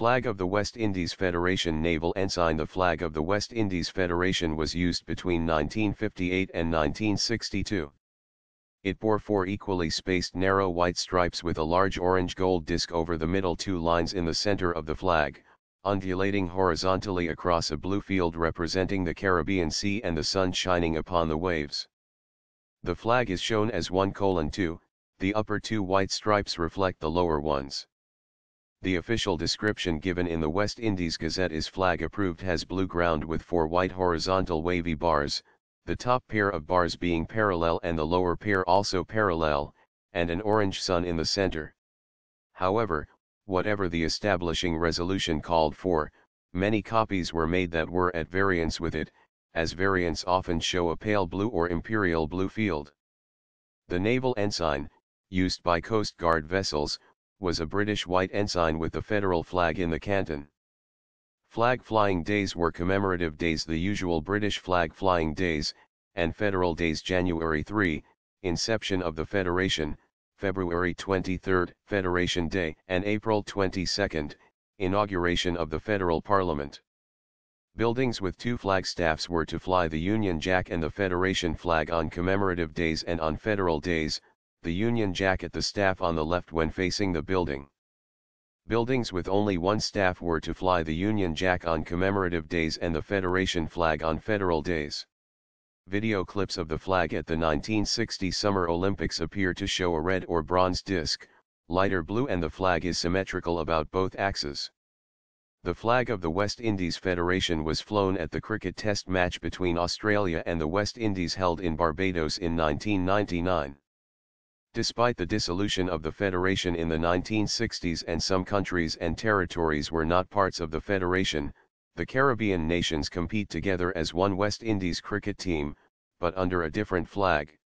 Flag of the West Indies Federation Naval Ensign The flag of the West Indies Federation was used between 1958 and 1962. It bore four equally spaced narrow white stripes with a large orange gold disc over the middle two lines in the center of the flag, undulating horizontally across a blue field representing the Caribbean Sea and the sun shining upon the waves. The flag is shown as 1 colon 2, the upper two white stripes reflect the lower ones. The official description given in the West Indies Gazette is flag approved has blue ground with four white horizontal wavy bars, the top pair of bars being parallel and the lower pair also parallel, and an orange sun in the center. However, whatever the establishing resolution called for, many copies were made that were at variance with it, as variants often show a pale blue or imperial blue field. The naval ensign, used by Coast Guard vessels, was a British white ensign with the federal flag in the canton. Flag flying days were commemorative days the usual British flag flying days, and federal days January 3, inception of the Federation, February 23, Federation Day, and April 22, inauguration of the federal parliament. Buildings with two flagstaffs were to fly the Union Jack and the Federation flag on commemorative days and on federal days, the Union Jack at the staff on the left when facing the building. Buildings with only one staff were to fly the Union Jack on commemorative days and the Federation flag on federal days. Video clips of the flag at the 1960 Summer Olympics appear to show a red or bronze disc, lighter blue and the flag is symmetrical about both axes. The flag of the West Indies Federation was flown at the cricket test match between Australia and the West Indies held in Barbados in 1999. Despite the dissolution of the Federation in the 1960s and some countries and territories were not parts of the Federation, the Caribbean nations compete together as one West Indies cricket team, but under a different flag.